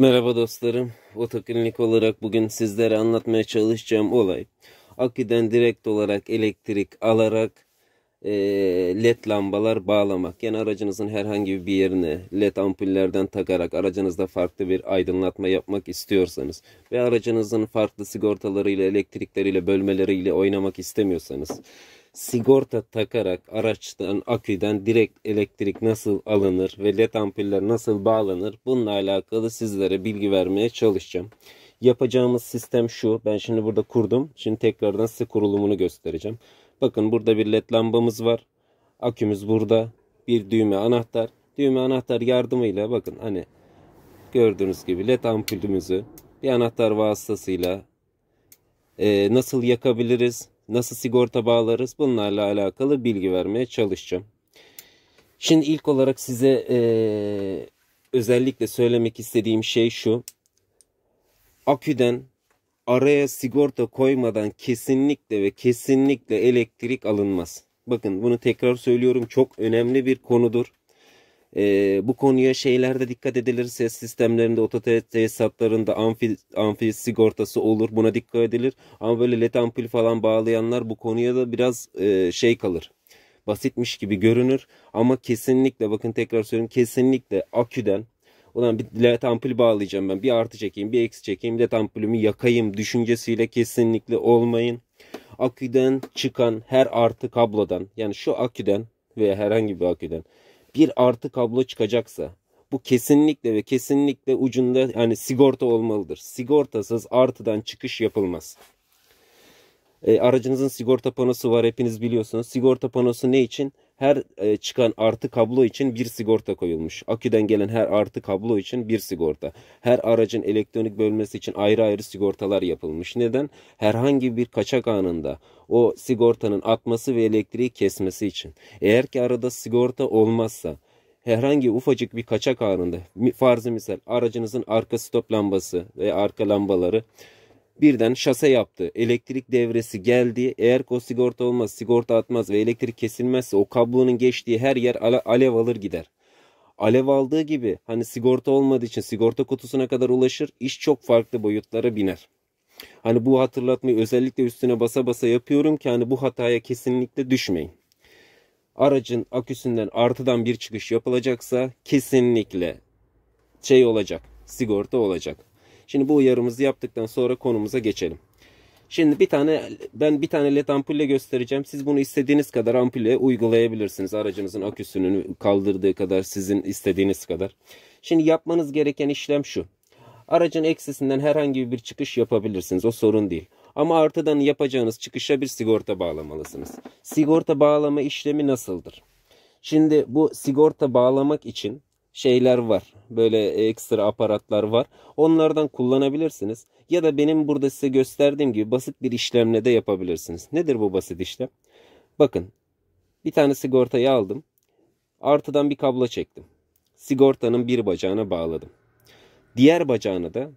Merhaba dostlarım. Otoklinik olarak bugün sizlere anlatmaya çalışacağım olay. Aküden direkt olarak elektrik alarak e, led lambalar bağlamak. Yani aracınızın herhangi bir yerine led ampullerden takarak aracınızda farklı bir aydınlatma yapmak istiyorsanız ve aracınızın farklı sigortalarıyla, elektrikleriyle, bölmeleriyle oynamak istemiyorsanız sigorta takarak araçtan, aküden direkt elektrik nasıl alınır ve led ampuller nasıl bağlanır bununla alakalı sizlere bilgi vermeye çalışacağım. Yapacağımız sistem şu. Ben şimdi burada kurdum. Şimdi tekrardan size kurulumunu göstereceğim. Bakın burada bir led lambamız var. Akümüz burada. Bir düğme anahtar. Düğme anahtar yardımıyla bakın hani gördüğünüz gibi led ampulümüzü bir anahtar vasıtasıyla e, nasıl yakabiliriz? Nasıl sigorta bağlarız? Bunlarla alakalı bilgi vermeye çalışacağım. Şimdi ilk olarak size e, özellikle söylemek istediğim şey şu. Aküden araya sigorta koymadan kesinlikle ve kesinlikle elektrik alınmaz. Bakın bunu tekrar söylüyorum çok önemli bir konudur. E, bu konuya şeylerde dikkat edilir. Ses sistemlerinde, ototesis tesisatlarında amfi, amfi sigortası olur. Buna dikkat edilir. Ama böyle led ampul falan bağlayanlar bu konuya da biraz e, şey kalır. Basitmiş gibi görünür. Ama kesinlikle bakın tekrar söylüyorum. Kesinlikle aküden Ulan bir led ampul bağlayacağım ben. Bir artı çekeyim, bir eksi çekeyim, led ampulümü yakayım düşüncesiyle kesinlikle olmayın. Aküden çıkan her artı kablodan yani şu aküden veya herhangi bir aküden bir artı kablo çıkacaksa bu kesinlikle ve kesinlikle ucunda yani sigorta olmalıdır. Sigortasız artıdan çıkış yapılmaz. E, aracınızın sigorta panosu var hepiniz biliyorsunuz. Sigorta panosu ne için? her e, çıkan artı kablo için bir sigorta koyulmuş. Aküden gelen her artı kablo için bir sigorta. Her aracın elektronik bölmesi için ayrı ayrı sigortalar yapılmış. Neden? Herhangi bir kaçak anında o sigortanın atması ve elektriği kesmesi için. Eğer ki arada sigorta olmazsa herhangi ufacık bir kaçak anında farzı misal aracınızın arka stop lambası ve arka lambaları birden şase yaptı. Elektrik devresi geldi. Eğer o sigorta olmaz, sigorta atmaz ve elektrik kesilmezse o kablonun geçtiği her yer alev alır gider. Alev aldığı gibi hani sigorta olmadığı için sigorta kutusuna kadar ulaşır. iş çok farklı boyutlara biner. Hani bu hatırlatmayı özellikle üstüne basa basa yapıyorum ki hani bu hataya kesinlikle düşmeyin. Aracın aküsünden artıdan bir çıkış yapılacaksa kesinlikle şey olacak, sigorta olacak. Şimdi bu uyarımızı yaptıktan sonra konumuza geçelim. Şimdi bir tane ben bir tane led ampulle göstereceğim. Siz bunu istediğiniz kadar ampulle uygulayabilirsiniz. Aracınızın aküsünün kaldırdığı kadar sizin istediğiniz kadar. Şimdi yapmanız gereken işlem şu. Aracın eksisinden herhangi bir çıkış yapabilirsiniz. O sorun değil. Ama artıdan yapacağınız çıkışa bir sigorta bağlamalısınız. Sigorta bağlama işlemi nasıldır? Şimdi bu sigorta bağlamak için şeyler var. Böyle ekstra aparatlar var. Onlardan kullanabilirsiniz. Ya da benim burada size gösterdiğim gibi basit bir işlemle de yapabilirsiniz. Nedir bu basit işlem? Bakın bir tane sigortayı aldım. Artıdan bir kablo çektim. Sigortanın bir bacağına bağladım. Diğer bacağını da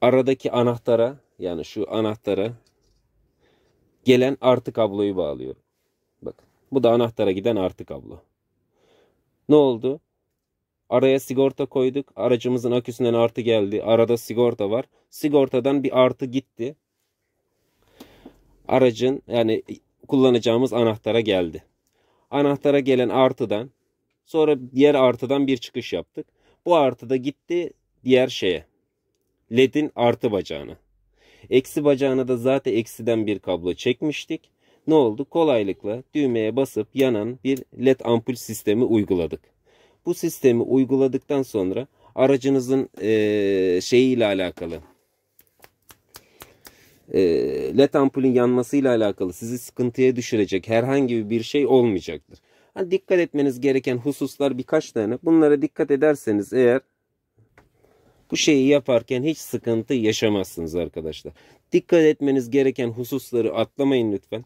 aradaki anahtara yani şu anahtara gelen artı kabloyu bağlıyorum. Bakın bu da anahtara giden artı kablo. Ne oldu? Araya sigorta koyduk. Aracımızın aküsünden artı geldi. Arada sigorta var. Sigortadan bir artı gitti. Aracın yani kullanacağımız anahtara geldi. Anahtara gelen artıdan sonra diğer artıdan bir çıkış yaptık. Bu artı da gitti diğer şeye. LED'in artı bacağına. Eksi bacağına da zaten eksiden bir kablo çekmiştik ne oldu? Kolaylıkla düğmeye basıp yanan bir led ampul sistemi uyguladık. Bu sistemi uyguladıktan sonra aracınızın e, şeyi ile alakalı e, led ampulün yanması ile alakalı sizi sıkıntıya düşürecek herhangi bir şey olmayacaktır. Hani dikkat etmeniz gereken hususlar birkaç tane. Bunlara dikkat ederseniz eğer bu şeyi yaparken hiç sıkıntı yaşamazsınız arkadaşlar. Dikkat etmeniz gereken hususları atlamayın lütfen.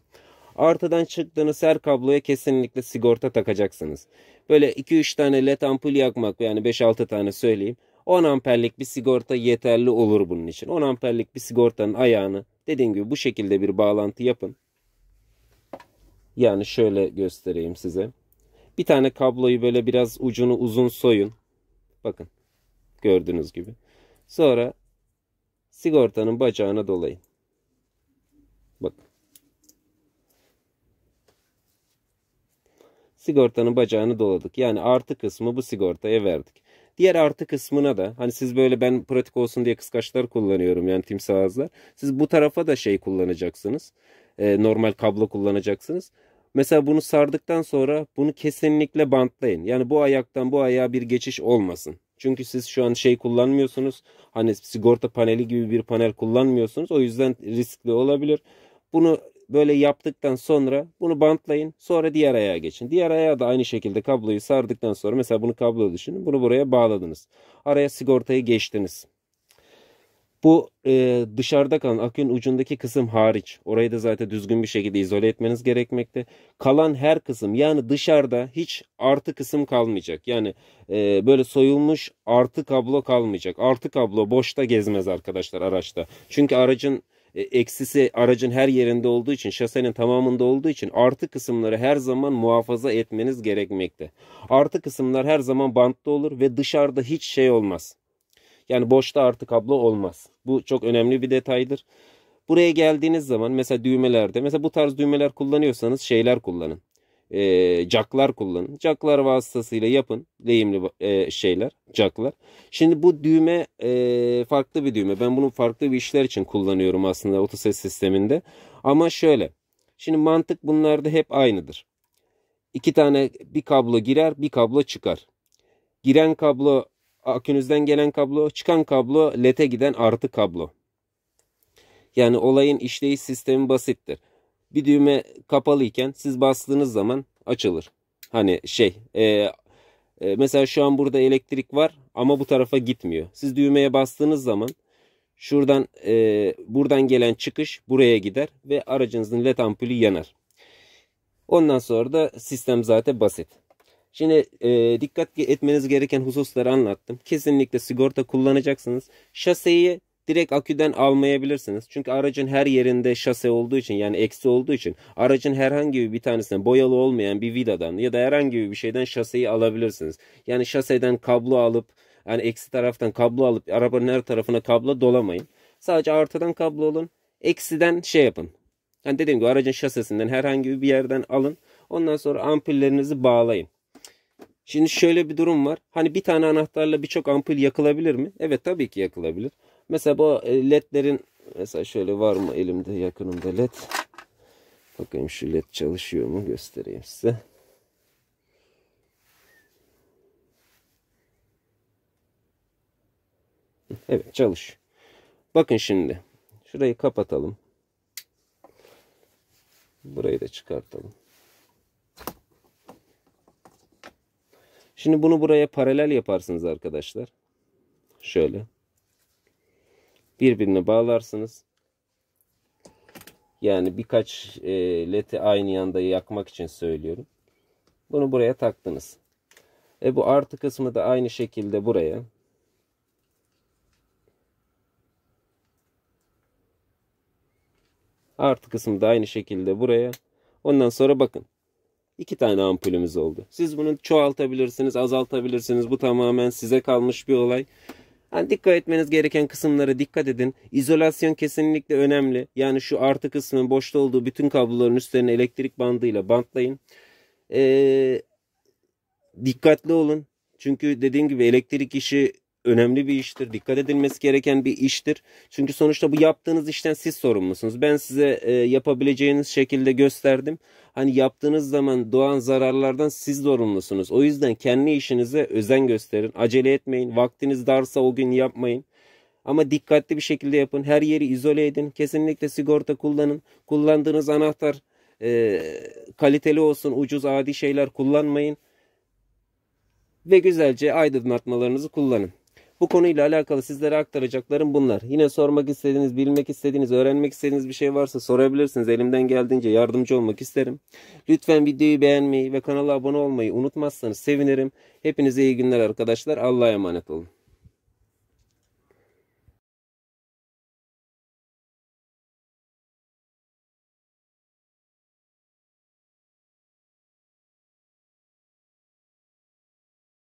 Artıdan çıktığınız her kabloya kesinlikle sigorta takacaksınız. Böyle 2-3 tane led ampul yakmak yani 5-6 tane söyleyeyim. 10 amperlik bir sigorta yeterli olur bunun için. 10 amperlik bir sigortanın ayağını dediğim gibi bu şekilde bir bağlantı yapın. Yani şöyle göstereyim size. Bir tane kabloyu böyle biraz ucunu uzun soyun. Bakın gördüğünüz gibi. Sonra sigortanın bacağına dolayın. Bakın. sigortanın bacağını doladık. Yani artı kısmı bu sigortaya verdik. Diğer artı kısmına da hani siz böyle ben pratik olsun diye kıskaçlar kullanıyorum yani timsah ağızlar. Siz bu tarafa da şey kullanacaksınız. E, normal kablo kullanacaksınız. Mesela bunu sardıktan sonra bunu kesinlikle bantlayın. Yani bu ayaktan bu ayağa bir geçiş olmasın. Çünkü siz şu an şey kullanmıyorsunuz. Hani sigorta paneli gibi bir panel kullanmıyorsunuz. O yüzden riskli olabilir. Bunu böyle yaptıktan sonra bunu bantlayın. Sonra diğer ayağa geçin. Diğer ayağa da aynı şekilde kabloyu sardıktan sonra mesela bunu kablo düşünün. Bunu buraya bağladınız. Araya sigortayı geçtiniz. Bu e, dışarıda kalan akün ucundaki kısım hariç. Orayı da zaten düzgün bir şekilde izole etmeniz gerekmekte. Kalan her kısım yani dışarıda hiç artı kısım kalmayacak. Yani e, böyle soyulmuş artı kablo kalmayacak. Artı kablo boşta gezmez arkadaşlar araçta. Çünkü aracın e, eksisi aracın her yerinde olduğu için, şasenin tamamında olduğu için artı kısımları her zaman muhafaza etmeniz gerekmekte. Artı kısımlar her zaman bantta olur ve dışarıda hiç şey olmaz. Yani boşta artı kablo olmaz. Bu çok önemli bir detaydır. Buraya geldiğiniz zaman mesela düğmelerde, mesela bu tarz düğmeler kullanıyorsanız şeyler kullanın e, ee, caklar kullanın. Caklar vasıtasıyla yapın lehimli e, şeyler, caklar. Şimdi bu düğme e, farklı bir düğme. Ben bunu farklı bir işler için kullanıyorum aslında otoset sisteminde. Ama şöyle. Şimdi mantık bunlarda hep aynıdır. İki tane bir kablo girer, bir kablo çıkar. Giren kablo akünüzden gelen kablo, çıkan kablo LED'e giden artı kablo. Yani olayın işleyiş sistemi basittir bir düğme kapalı iken siz bastığınız zaman açılır. Hani şey e, e, mesela şu an burada elektrik var ama bu tarafa gitmiyor. Siz düğmeye bastığınız zaman şuradan e, buradan gelen çıkış buraya gider ve aracınızın led ampulü yanar. Ondan sonra da sistem zaten basit. Şimdi e, dikkat etmeniz gereken hususları anlattım. Kesinlikle sigorta kullanacaksınız. Şaseyi direkt aküden almayabilirsiniz. Çünkü aracın her yerinde şase olduğu için yani eksi olduğu için aracın herhangi bir tanesinden boyalı olmayan bir vidadan ya da herhangi bir şeyden şaseyi alabilirsiniz. Yani şaseden kablo alıp yani eksi taraftan kablo alıp arabanın her tarafına kablo dolamayın. Sadece artıdan kablo olun. Eksiden şey yapın. Yani dediğim gibi aracın şasesinden herhangi bir yerden alın. Ondan sonra ampullerinizi bağlayın. Şimdi şöyle bir durum var. Hani bir tane anahtarla birçok ampul yakılabilir mi? Evet tabii ki yakılabilir. Mesela bu e, ledlerin mesela şöyle var mı elimde yakınımda led. Bakayım şu led çalışıyor mu göstereyim size. Evet çalış. Bakın şimdi. Şurayı kapatalım. Burayı da çıkartalım. Şimdi bunu buraya paralel yaparsınız arkadaşlar. Şöyle birbirine bağlarsınız. Yani birkaç e, leti aynı yanda yakmak için söylüyorum. Bunu buraya taktınız. E bu artı kısmı da aynı şekilde buraya. Artı kısmı da aynı şekilde buraya. Ondan sonra bakın. iki tane ampulümüz oldu. Siz bunu çoğaltabilirsiniz, azaltabilirsiniz. Bu tamamen size kalmış bir olay. Yani dikkat etmeniz gereken kısımlara dikkat edin. İzolasyon kesinlikle önemli. Yani şu artı kısmın boşta olduğu bütün kabloların üstlerini elektrik bandıyla bantlayın. Ee, dikkatli olun. Çünkü dediğim gibi elektrik işi önemli bir iştir. Dikkat edilmesi gereken bir iştir. Çünkü sonuçta bu yaptığınız işten siz sorumlusunuz. Ben size e, yapabileceğiniz şekilde gösterdim. Hani yaptığınız zaman doğan zararlardan siz sorumlusunuz. O yüzden kendi işinize özen gösterin. Acele etmeyin. Vaktiniz darsa o gün yapmayın. Ama dikkatli bir şekilde yapın. Her yeri izole edin. Kesinlikle sigorta kullanın. Kullandığınız anahtar e, kaliteli olsun. Ucuz adi şeyler kullanmayın ve güzelce aydınlatmalarınızı kullanın. Bu konuyla alakalı sizlere aktaracaklarım bunlar. Yine sormak istediğiniz, bilmek istediğiniz, öğrenmek istediğiniz bir şey varsa sorabilirsiniz. Elimden geldiğince yardımcı olmak isterim. Lütfen videoyu beğenmeyi ve kanala abone olmayı unutmazsanız sevinirim. Hepinize iyi günler arkadaşlar. Allah'a emanet olun.